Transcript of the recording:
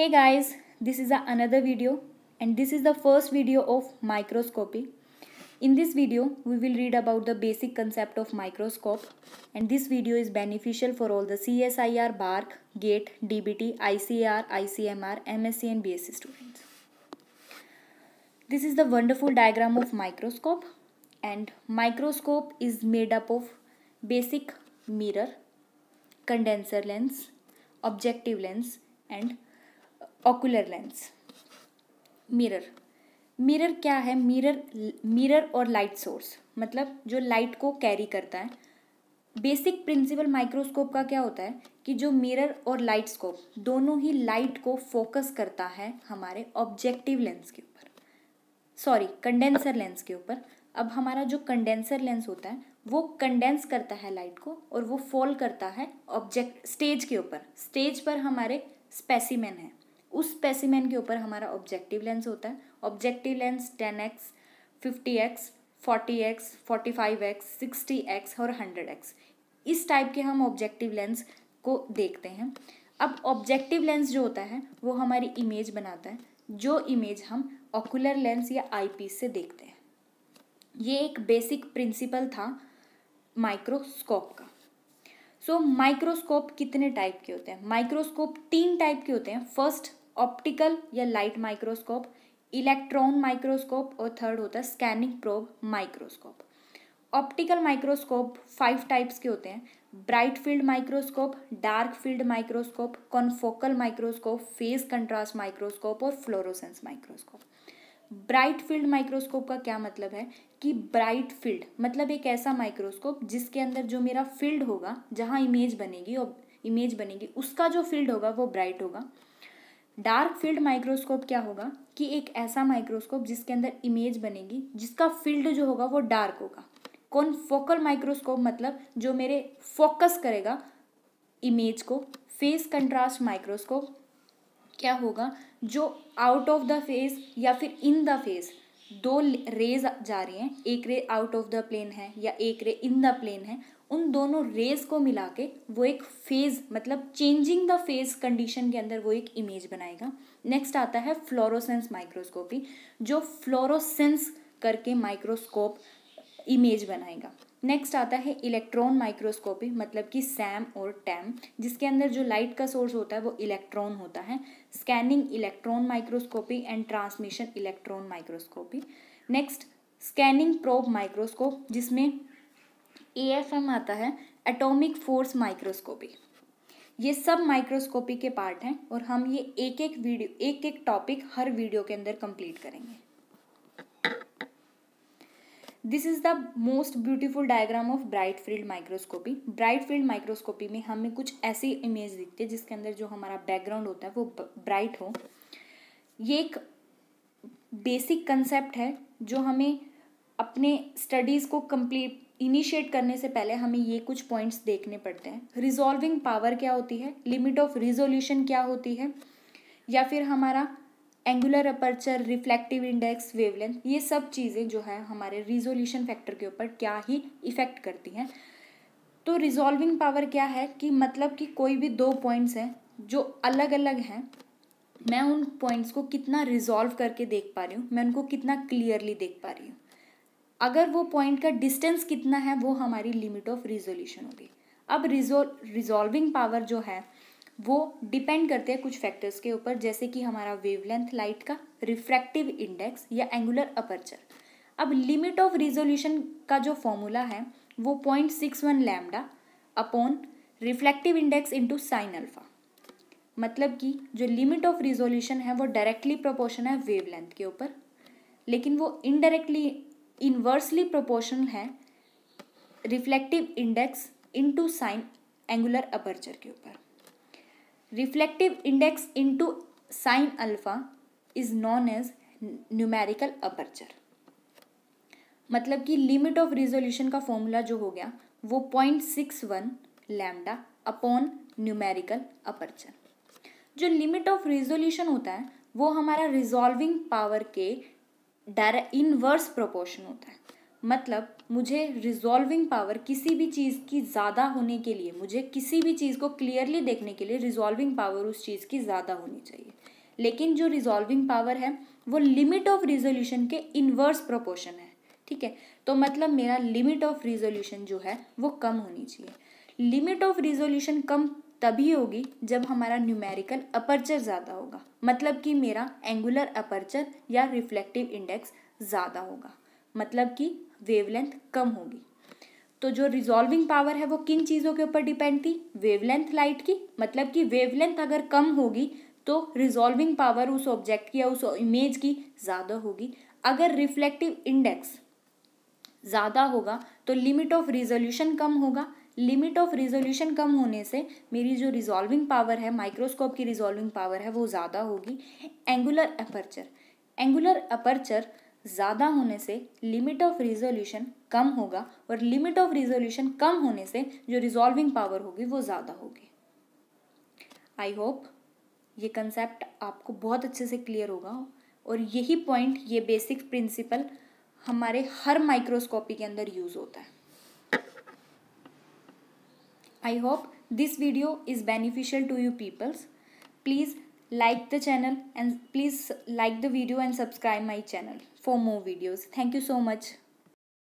Hey guys, this is another video and this is the first video of microscopy. In this video, we will read about the basic concept of microscope and this video is beneficial for all the CSIR, BARC, GATE, DBT, ICR, ICMR, MSc and BSc students. This is the wonderful diagram of microscope and microscope is made up of basic mirror, condenser lens, objective lens and ocular lens mirror mirror क्या है mirror mirror और light source मतलब जो light को carry करता है basic principle microscope का क्या होता है कि जो मिरर और लाइट स्कोप दोनों ही लाइट को फोकस करता है हमारे ऑब्जेक्टिव लेंस के ऊपर सॉरी कंडेंसर लेंस के ऊपर अब हमारा जो कंडेंसर लेंस होता है वो कंडेंस करता है लाइट को और वो फॉल करता है ऑब्जेक्ट स्टेज के ऊपर स्टेज पर हमारे स्पेसिमेन है उस स्पेसिमेन के ऊपर हमारा ऑब्जेक्टिव लेंस होता है objective lens ten X fifty X forty X forty five X sixty X और हंड्रेड एक्स इस टाइप के हम ऑब्जेक्टिव लेंस को देखते हैं अब ऑब्जेक्टिव लेंस जो होता है वो हमारी इमेज बनाता है जो इमेज हम ऑकुलर लेंस या आईपीस से देखते हैं ये एक बेसिक प्रिंसिपल था माइक्रोस्कोप का सो so, माइक्रोस्कोप कितने टाइप के होते हैं माइक्रोस्कोप तीन टाइप के होते हैं फर्स्ट ऑप्टिकल या लाइट माइक्रोस्कोप इलेक्ट्रॉन माइक्रोस्कोप और थर्ड होता है scanning probe microscope optical microscope five types के होते हैं bright field microscope dark field microscope confocal microscope phase contrast microscope और fluorescence microscope bright field microscope का क्या मतलब है कि ब्राइट फील्ड मतलब एक ऐसा माइक्रोस्कोप जिसके अंदर जो मेरा फील्ड होगा जहाँ इमेज बनेगी और इमेज बनेगी उसका जो फील्ड होगा वो ब्राइट होगा डार्क फील्ड माइक्रोस्कोप क्या होगा कि एक ऐसा माइक्रोस्कोप जिसके अंदर इमेज बनेगी जिसका फील्ड जो होगा वो डार्क होगा कौन फोकल माइक्रोस्कोप मतलब जो मेरे फोकस करेगा इमेज को फेस कंट्रास्ट माइक्रोस्कोप क्या होगा जो आउट ऑफ द फेस या फिर इन द फेस दो रेज जा रही हैं एक रे आउट ऑफ द प्लेन है या एक रे इन द प्लेन है उन दोनों रेज को मिला के वो एक फेज़ मतलब चेंजिंग द फेज़ कंडीशन के अंदर वो एक इमेज बनाएगा नेक्स्ट आता है फ्लोरोसेंस माइक्रोस्कोपी जो फ्लोरोसेंस करके माइक्रोस्कोप इमेज बनाएगा नेक्स्ट आता है इलेक्ट्रॉन माइक्रोस्कोपी मतलब कि सैम और टैम जिसके अंदर जो लाइट का सोर्स होता है वो इलेक्ट्रॉन होता है scanning electron microscopy and transmission electron microscopy next scanning probe microscope जिसमें ए आता है एटॉमिक फोर्स माइक्रोस्कोपी ये सब माइक्रोस्कोपी के पार्ट हैं और हम ये एक एक वीडियो एक एक टॉपिक हर वीडियो के अंदर कंप्लीट करेंगे this is the most beautiful diagram of bright field microscopy bright field microscopy में हमें कुछ ऐसी इमेज दिखती है जिसके अंदर जो हमारा बैकग्राउंड होता है वो ब्राइट हो ये एक बेसिक कंसेप्ट है जो हमें अपने स्टडीज़ को कंप्लीट इनिशिएट करने से पहले हमें ये कुछ पॉइंट्स देखने पड़ते हैं रिजॉल्विंग पावर क्या होती है लिमिट ऑफ रिजोल्यूशन क्या होती है या फिर हमारा angular aperture reflective index wavelength ये सब चीज़ें जो है हमारे रिजोल्यूशन फैक्टर के ऊपर क्या ही इफ़ेक्ट करती हैं तो रिजॉल्विंग पावर क्या है कि मतलब कि कोई भी दो पॉइंट्स हैं जो अलग अलग हैं मैं उन पॉइंट्स को कितना रिजॉल्व करके देख पा रही हूँ मैं उनको कितना क्लियरली देख पा रही हूँ अगर वो पॉइंट का डिस्टेंस कितना है वो हमारी लिमिट ऑफ रिजोल्यूशन होगी अब रिजो रिजॉल्विंग पावर जो है वो डिपेंड करते हैं कुछ फैक्टर्स के ऊपर जैसे कि हमारा वेवलेंथ लाइट का रिफ्रैक्टिव इंडेक्स या एंगुलर अपर्चर अब लिमिट ऑफ रिजोल्यूशन का जो फॉर्मूला है वो point six one lambda upon reflective index into sine alpha मतलब कि जो लिमिट ऑफ रिजोल्यूशन है वो डायरेक्टली प्रोपोर्शन है वेवलेंथ के ऊपर लेकिन वो इनडायरेक्टली इनवर्सली प्रोपोर्शनल है reflective index into sine angular aperture के ऊपर reflective index into sine alpha is known as numerical aperture मतलब कि लिमिट ऑफ रिजोल्यूशन का फॉर्मूला जो हो गया वो point six one lambda upon numerical aperture जो लिमिट ऑफ रिजोल्यूशन होता है वो हमारा रिजॉल्विंग पावर के डायरेक्ट इनवर्स प्रोपोर्शन होता है मतलब मुझे रिजॉल्विंग पावर किसी भी चीज़ की ज़्यादा होने के लिए मुझे किसी भी चीज़ को क्लियरली देखने के लिए रिजॉल्विंग पावर उस चीज़ की ज़्यादा होनी चाहिए लेकिन जो रिजॉल्विंग पावर है वो लिमिट ऑफ रिजोल्यूशन के इन्वर्स प्रोपोर्शन है ठीक है तो मतलब मेरा लिमिट ऑफ रिजोल्यूशन जो है वो कम होनी चाहिए लिमिट ऑफ रिजोल्यूशन कम तभी होगी जब हमारा न्यूमेरिकल अपर्चर ज़्यादा होगा मतलब कि मेरा एंगुलर अपर्चर या रिफ्लेक्टिव इंडेक्स ज़्यादा होगा मतलब कि वेवलेंथ कम होगी तो जो रिजॉल्विंग पावर है वो किन चीज़ों के ऊपर डिपेंड थी वेवलेंथ लाइट की मतलब कि वेवलेंथ अगर कम होगी तो रिजॉल्विंग पावर उस ऑब्जेक्ट की या उस इमेज की ज़्यादा होगी अगर रिफ्लेक्टिव इंडेक्स ज़्यादा होगा तो लिमिट ऑफ रिजोल्यूशन कम होगा लिमिट ऑफ रिजोल्यूशन कम होने से मेरी जो रिजॉल्विंग पावर है माइक्रोस्कोप की रिजॉल्विंग पावर है वो ज़्यादा होगी एंगुलर अपर्चर एंगुलर अपर्चर ज़्यादा होने से लिमिट ऑफ रिजोल्यूशन कम होगा और लिमिट ऑफ रिजोल्यूशन कम होने से जो रिजॉल्विंग पावर होगी वो ज़्यादा होगी आई होप ये कंसेप्ट आपको बहुत अच्छे से क्लियर होगा और यही पॉइंट ये बेसिक प्रिंसिपल हमारे हर माइक्रोस्कोपी के अंदर यूज़ होता है I hope this video is beneficial to you peoples please like the channel and please like the video and subscribe my channel for more videos. Thank you so much.